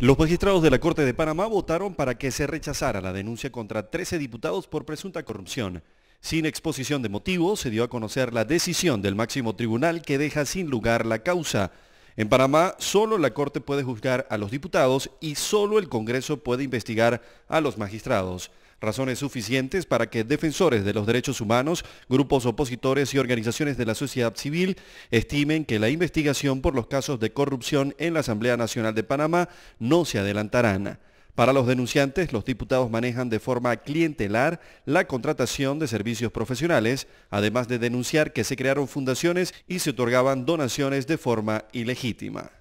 Los magistrados de la Corte de Panamá votaron para que se rechazara la denuncia contra 13 diputados por presunta corrupción. Sin exposición de motivos, se dio a conocer la decisión del máximo tribunal que deja sin lugar la causa. En Panamá, solo la Corte puede juzgar a los diputados y solo el Congreso puede investigar a los magistrados razones suficientes para que defensores de los derechos humanos, grupos opositores y organizaciones de la sociedad civil estimen que la investigación por los casos de corrupción en la Asamblea Nacional de Panamá no se adelantarán. Para los denunciantes, los diputados manejan de forma clientelar la contratación de servicios profesionales, además de denunciar que se crearon fundaciones y se otorgaban donaciones de forma ilegítima.